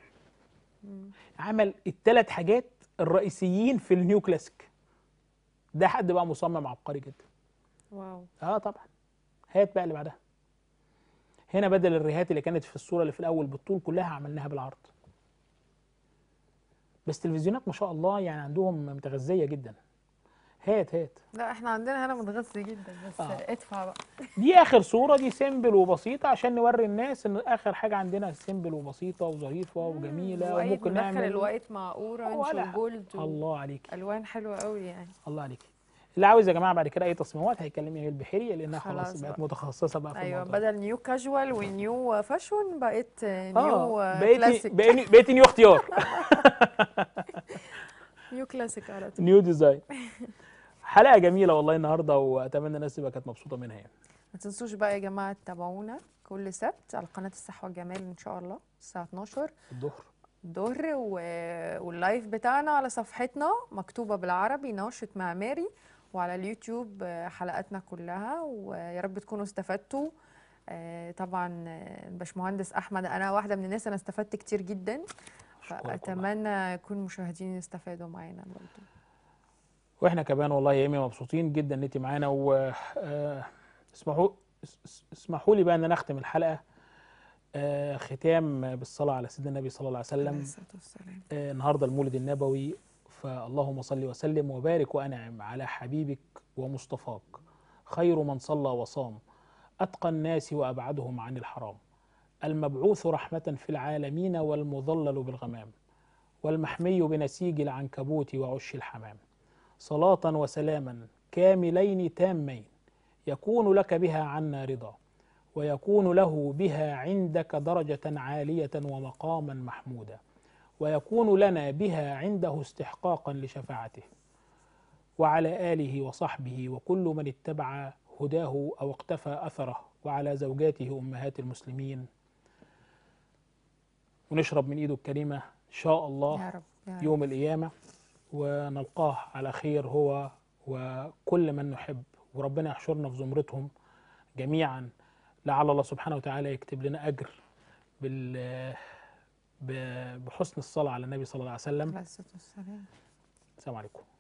عمل الثلاث حاجات الرئيسيين في النيو كلاسيك ده حد بقى مصمم عبقري جدا واو اه طبعا هات بقى اللي بعدها هنا بدل الريهات اللي كانت في الصوره اللي في الاول بالطول كلها عملناها بالعرض بس تلفزيونات ما شاء الله يعني عندهم متغذيه جدا هات هات لا احنا عندنا هنا متغذي جدا بس آه. ادفع بقى دي اخر صوره دي سيمبل وبسيطه عشان نوري الناس ان اخر حاجه عندنا سيمبل وبسيطه وظريفه وجميله وممكن نعمل الوقت مع اورنج وجولد الله عليك الوان حلوه قوي يعني الله عليكي اللي عاوز يا جماعه بعد كده اي تصميمات هيكلمني هي البحيريه لانها خلاص بقت متخصصه بقى في ايوه الموضوع بدل نيو كاجوال ونيو فاشون بقت نيو كلاسيك بقيت آه، بقيت نيو اختيار نيو كلاسيك على طول نيو ديزاين حلقه جميله والله النهارده واتمنى الناس تبقى كانت مبسوطه منها يعني ما تنسوش بقى يا جماعه تتابعونا كل سبت على قناه الصحه والجمال ان شاء الله الساعه 12 الظهر الظهر واللايف بتاعنا على صفحتنا مكتوبه بالعربي ناشط معماري وعلى اليوتيوب آه، حلقاتنا كلها ويا رب تكونوا استفدتوا آه، طبعا الباشمهندس آه، احمد انا واحده من الناس انا استفدت كتير جدا فاتمنى يكون المشاهدين استفادوا معانا برضو واحنا كمان والله يا ايمي مبسوطين جدا ان انت معانا و اسمحوا اسمحوا لي بقى ان انا اختم الحلقه ختام بالصلاه على سيدنا النبي صلى الله عليه وسلم النهارده المولد النبوي فاللهم صل وسلم وبارك وانعم على حبيبك ومصطفاك خير من صلى وصام اتقى الناس وابعدهم عن الحرام المبعوث رحمه في العالمين والمظلل بالغمام والمحمي بنسيج العنكبوت وعش الحمام صلاه وسلاما كاملين تامين يكون لك بها عنا رضا ويكون له بها عندك درجه عاليه ومقاما محمودا ويكون لنا بها عنده استحقاقا لشفاعته وعلى آله وصحبه وكل من اتبع هداه أو اقتفى أثره وعلى زوجاته أمهات المسلمين ونشرب من إيده الكريمة إن شاء الله يا رب يا رب. يوم القيامة ونلقاه على خير هو وكل من نحب وربنا يحشرنا في زمرتهم جميعا لعل الله سبحانه وتعالى يكتب لنا أجر بال بحسن الصلاة على النبي صلى الله عليه وسلم السلام عليكم